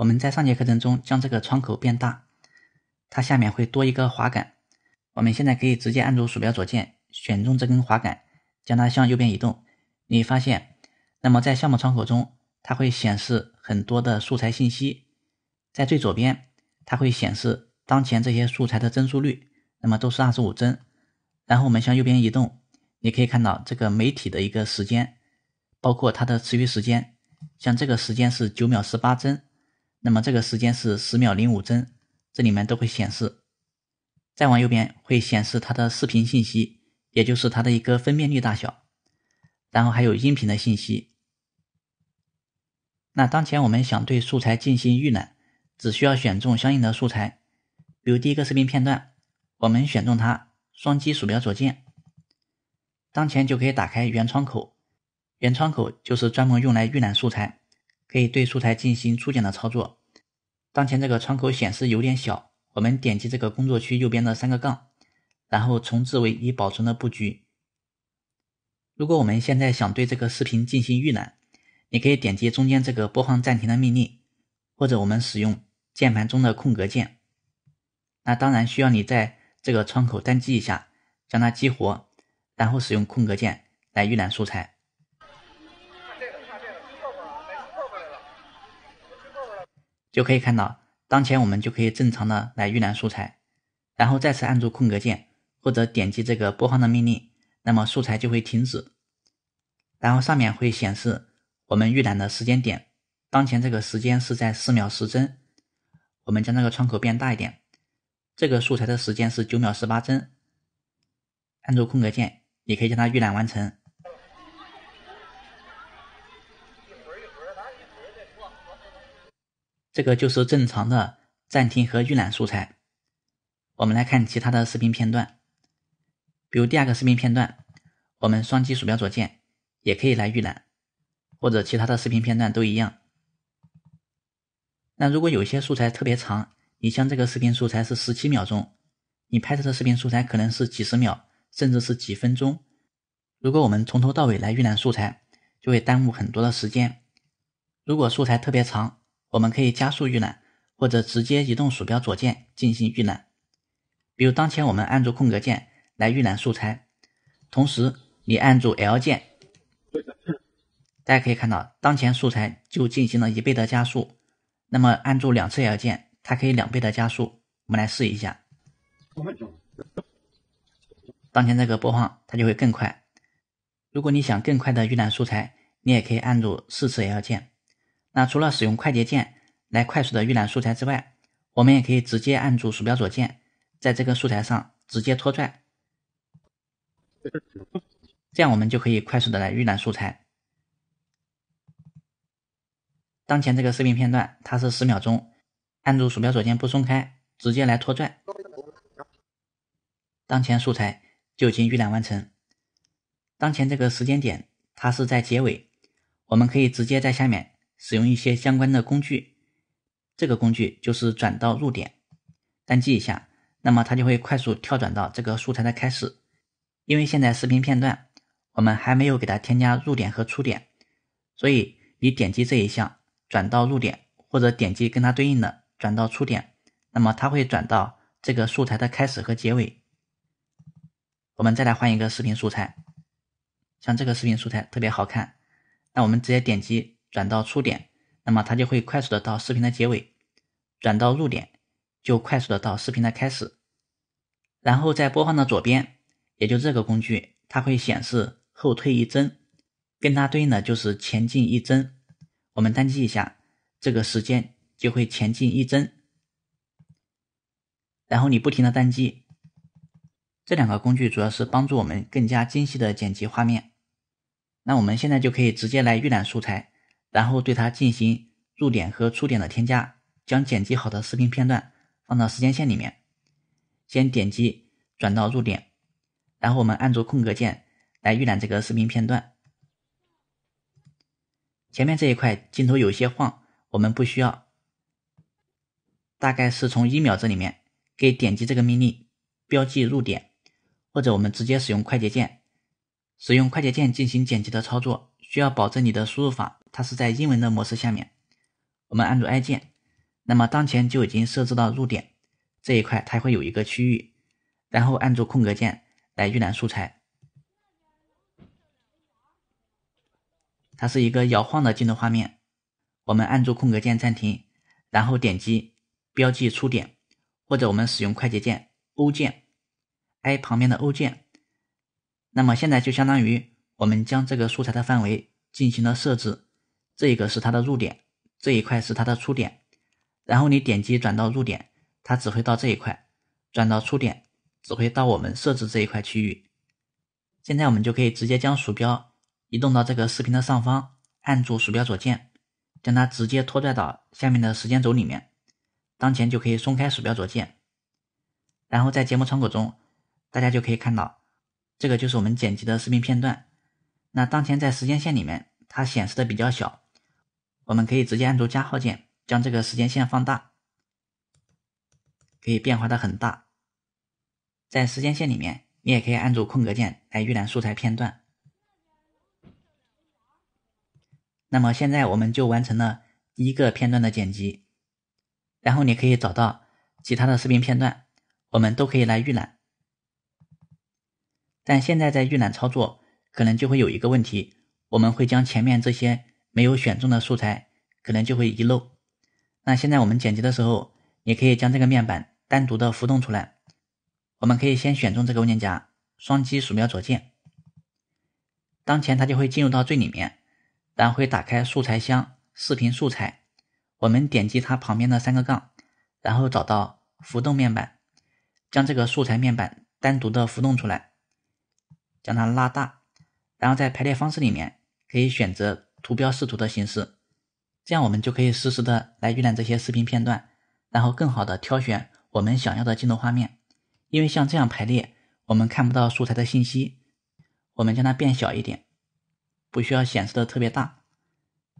我们在上节课程中将这个窗口变大，它下面会多一个滑杆。我们现在可以直接按住鼠标左键，选中这根滑杆，将它向右边移动。你发现，那么在项目窗口中，它会显示很多的素材信息。在最左边，它会显示当前这些素材的帧数率，那么都是二十五帧。然后我们向右边移动，你可以看到这个媒体的一个时间，包括它的持续时间，像这个时间是九秒十八帧。那么这个时间是十秒零五帧，这里面都会显示。再往右边会显示它的视频信息，也就是它的一个分辨率大小，然后还有音频的信息。那当前我们想对素材进行预览，只需要选中相应的素材，比如第一个视频片段，我们选中它，双击鼠标左键，当前就可以打开原窗口。原窗口就是专门用来预览素材。可以对素材进行粗剪的操作。当前这个窗口显示有点小，我们点击这个工作区右边的三个杠，然后重置为已保存的布局。如果我们现在想对这个视频进行预览，你可以点击中间这个播放暂停的命令，或者我们使用键盘中的空格键。那当然需要你在这个窗口单击一下，将它激活，然后使用空格键来预览素材。就可以看到，当前我们就可以正常的来预览素材，然后再次按住空格键，或者点击这个播放的命令，那么素材就会停止，然后上面会显示我们预览的时间点，当前这个时间是在四秒十帧，我们将这个窗口变大一点，这个素材的时间是九秒十八帧，按住空格键，你可以将它预览完成。这个就是正常的暂停和预览素材。我们来看其他的视频片段，比如第二个视频片段，我们双击鼠标左键也可以来预览，或者其他的视频片段都一样。那如果有些素材特别长，你像这个视频素材是十七秒钟，你拍摄的视频素材可能是几十秒，甚至是几分钟。如果我们从头到尾来预览素材，就会耽误很多的时间。如果素材特别长，我们可以加速预览，或者直接移动鼠标左键进行预览。比如当前我们按住空格键来预览素材，同时你按住 L 键，大家可以看到当前素材就进行了一倍的加速。那么按住两次 L 键，它可以两倍的加速。我们来试一下，当前这个播放它就会更快。如果你想更快的预览素材，你也可以按住四次 L 键。那除了使用快捷键来快速的预览素材之外，我们也可以直接按住鼠标左键，在这个素材上直接拖拽，这样我们就可以快速的来预览素材。当前这个视频片段它是十秒钟，按住鼠标左键不松开，直接来拖拽，当前素材就已经预览完成。当前这个时间点它是在结尾，我们可以直接在下面。使用一些相关的工具，这个工具就是转到入点，单击一下，那么它就会快速跳转到这个素材的开始。因为现在视频片段我们还没有给它添加入点和出点，所以你点击这一项转到入点，或者点击跟它对应的转到出点，那么它会转到这个素材的开始和结尾。我们再来换一个视频素材，像这个视频素材特别好看，那我们直接点击。转到出点，那么它就会快速的到视频的结尾；转到入点，就快速的到视频的开始。然后再播放到左边，也就这个工具，它会显示后退一帧，跟它对应的就是前进一帧。我们单击一下，这个时间就会前进一帧。然后你不停的单击，这两个工具主要是帮助我们更加精细的剪辑画面。那我们现在就可以直接来预览素材。然后对它进行入点和出点的添加，将剪辑好的视频片段放到时间线里面。先点击转到入点，然后我们按住空格键来预览这个视频片段。前面这一块镜头有些晃，我们不需要。大概是从一秒这里面，可以点击这个命令标记入点，或者我们直接使用快捷键。使用快捷键进行剪辑的操作，需要保证你的输入法。它是在英文的模式下面，我们按住 I 键，那么当前就已经设置到入点这一块，它会有一个区域，然后按住空格键来预览素材，它是一个摇晃的镜头画面。我们按住空格键暂停，然后点击标记出点，或者我们使用快捷键 O 键，I 旁边的 O 键，那么现在就相当于我们将这个素材的范围进行了设置。这一个是它的入点，这一块是它的出点，然后你点击转到入点，它只会到这一块；转到出点，只会到我们设置这一块区域。现在我们就可以直接将鼠标移动到这个视频的上方，按住鼠标左键，将它直接拖拽到下面的时间轴里面。当前就可以松开鼠标左键，然后在节目窗口中，大家就可以看到，这个就是我们剪辑的视频片段。那当前在时间线里面，它显示的比较小。我们可以直接按住加号键，将这个时间线放大，可以变化的很大。在时间线里面，你也可以按住空格键来预览素材片段。那么现在我们就完成了一个片段的剪辑，然后你可以找到其他的视频片段，我们都可以来预览。但现在在预览操作，可能就会有一个问题，我们会将前面这些。没有选中的素材可能就会遗漏。那现在我们剪辑的时候，也可以将这个面板单独的浮动出来。我们可以先选中这个文件夹，双击鼠标左键，当前它就会进入到最里面，然后会打开素材箱，视频素材。我们点击它旁边的三个杠，然后找到浮动面板，将这个素材面板单独的浮动出来，将它拉大，然后在排列方式里面可以选择。图标视图的形式，这样我们就可以实时的来预览这些视频片段，然后更好的挑选我们想要的镜头画面。因为像这样排列，我们看不到素材的信息。我们将它变小一点，不需要显示的特别大，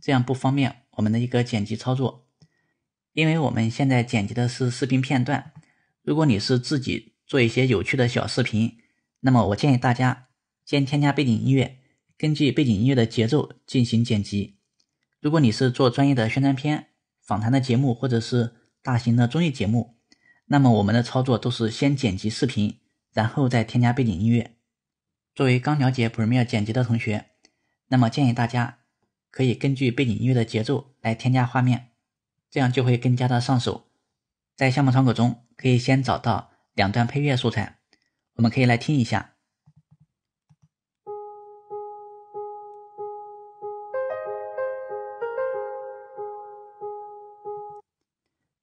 这样不方便我们的一个剪辑操作。因为我们现在剪辑的是视频片段，如果你是自己做一些有趣的小视频，那么我建议大家先添加背景音乐。根据背景音乐的节奏进行剪辑。如果你是做专业的宣传片、访谈的节目或者是大型的综艺节目，那么我们的操作都是先剪辑视频，然后再添加背景音乐。作为刚了解 Premiere 剪辑的同学，那么建议大家可以根据背景音乐的节奏来添加画面，这样就会更加的上手。在项目窗口中，可以先找到两段配乐素材，我们可以来听一下。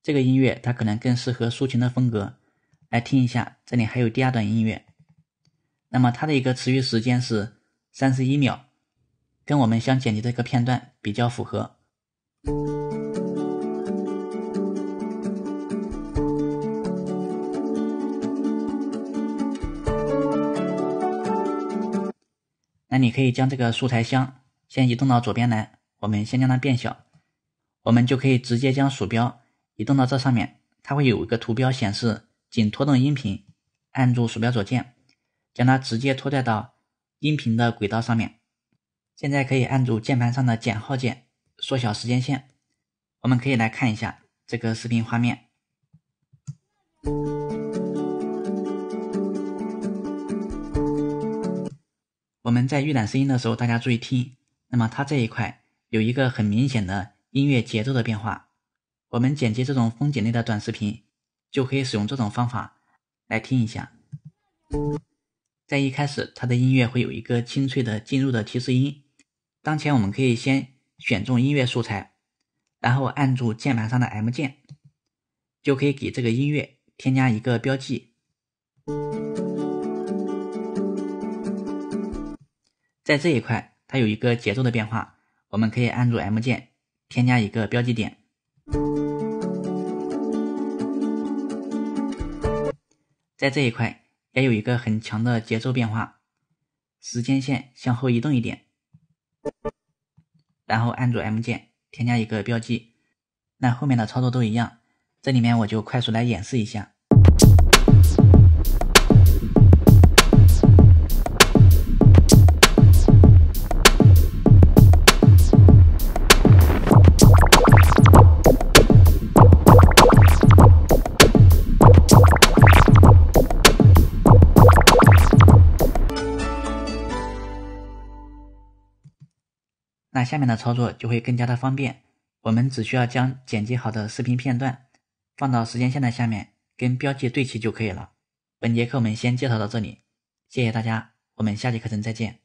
这个音乐它可能更适合抒情的风格，来听一下。这里还有第二段音乐，那么它的一个持续时间是三十一秒，跟我们想剪辑的一个片段比较符合。那你可以将这个素材箱先移动到左边来，我们先将它变小，我们就可以直接将鼠标。移动到这上面，它会有一个图标显示“仅拖动音频”，按住鼠标左键，将它直接拖拽到音频的轨道上面。现在可以按住键盘上的减号键，缩小时间线。我们可以来看一下这个视频画面。我们在预览声音的时候，大家注意听。那么它这一块有一个很明显的音乐节奏的变化。我们剪辑这种风景类的短视频，就可以使用这种方法来听一下。在一开始，它的音乐会有一个清脆的进入的提示音。当前，我们可以先选中音乐素材，然后按住键盘上的 M 键，就可以给这个音乐添加一个标记。在这一块，它有一个节奏的变化，我们可以按住 M 键添加一个标记点。在这一块也有一个很强的节奏变化，时间线向后移动一点，然后按住 M 键添加一个标记，那后面的操作都一样。这里面我就快速来演示一下。那下面的操作就会更加的方便，我们只需要将剪辑好的视频片段放到时间线的下面，跟标记对齐就可以了。本节课我们先介绍到这里，谢谢大家，我们下节课程再见。